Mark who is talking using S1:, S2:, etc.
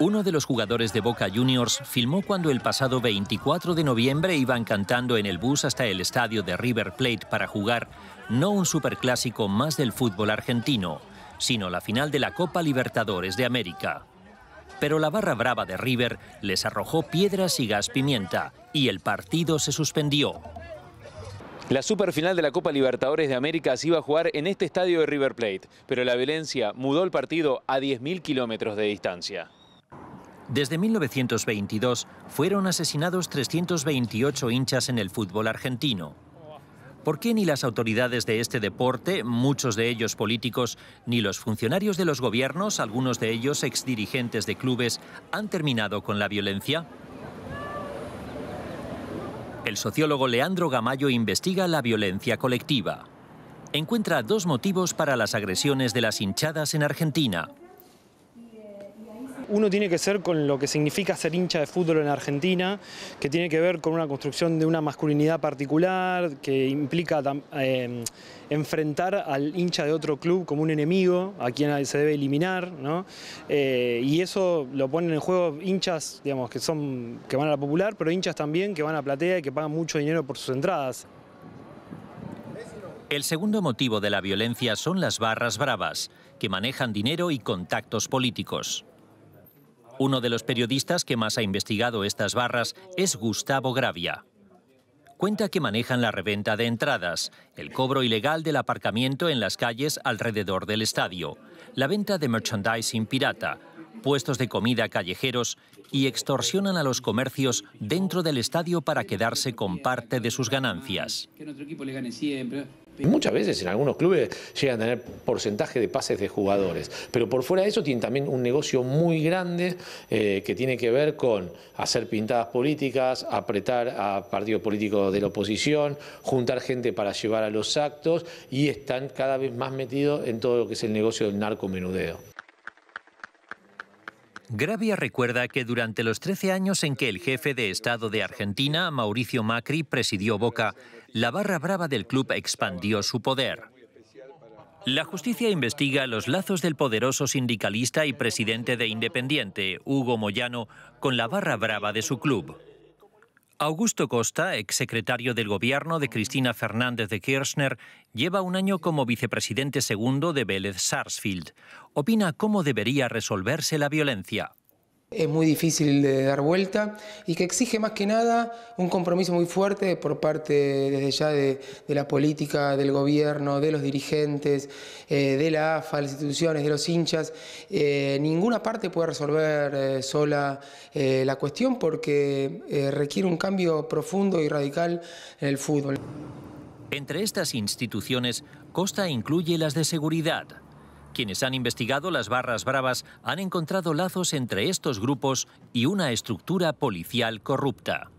S1: Uno de los jugadores de Boca Juniors filmó cuando el pasado 24 de noviembre iban cantando en el bus hasta el estadio de River Plate para jugar no un superclásico más del fútbol argentino, sino la final de la Copa Libertadores de América. Pero la barra brava de River les arrojó piedras y gas pimienta y el partido se suspendió. La superfinal
S2: de la Copa Libertadores de América se iba a jugar en este estadio de River Plate, pero la violencia mudó el
S1: partido a 10.000 kilómetros de distancia. Desde 1922 fueron asesinados 328 hinchas en el fútbol argentino. ¿Por qué ni las autoridades de este deporte, muchos de ellos políticos, ni los funcionarios de los gobiernos, algunos de ellos exdirigentes de clubes, han terminado con la violencia? El sociólogo Leandro Gamayo investiga la violencia colectiva. Encuentra dos motivos para las agresiones de las hinchadas en Argentina.
S3: Uno tiene que ser con lo que significa ser hincha de fútbol en Argentina, que tiene que ver con una construcción de una masculinidad particular, que implica eh, enfrentar al hincha de otro club como un enemigo, a quien se debe eliminar, eh, y eso lo ponen en juego hinchas, digamos, que, son, que van a la popular, pero hinchas también que van a platea y que pagan mucho dinero por sus entradas.
S1: El segundo motivo de la violencia son las barras bravas, que manejan dinero y contactos políticos. Uno de los periodistas que más ha investigado estas barras es Gustavo Gravia. Cuenta que manejan la reventa de entradas, el cobro ilegal del aparcamiento en las calles alrededor del estadio, la venta de merchandising pirata, puestos de comida callejeros y extorsionan a los comercios dentro del estadio para quedarse con parte de sus ganancias
S2: muchas veces en algunos clubes llegan a tener porcentaje de pases de jugadores. Pero por fuera de eso tienen también un negocio muy grande eh, que tiene que ver con hacer pintadas políticas, apretar a partidos políticos de la oposición, juntar gente para llevar a los actos y están cada vez más metidos en todo lo que es el negocio del narco menudeo.
S1: Gravia recuerda que durante los 13 años en que el jefe de Estado de Argentina, Mauricio Macri, presidió Boca, la barra brava del club expandió su poder. La justicia investiga los lazos del poderoso sindicalista y presidente de Independiente, Hugo Moyano, con la barra brava de su club. Augusto Costa, exsecretario del gobierno de Cristina Fernández de Kirchner, lleva un año como vicepresidente segundo de Vélez Sarsfield. Opina cómo debería resolverse la violencia
S4: es muy difícil de dar vuelta y que exige más que nada un compromiso muy fuerte por parte desde ya de, la política, del gobierno, de los dirigentes, eh, de la AFA, las instituciones, de los hinchas. Eh, ninguna parte puede resolver eh, sola la cuestión porque requiere un cambio profundo y radical en el fútbol.
S1: Entre estas instituciones, Costa incluye las de seguridad. Quienes han investigado las barras bravas han encontrado lazos entre estos grupos y una estructura policial corrupta.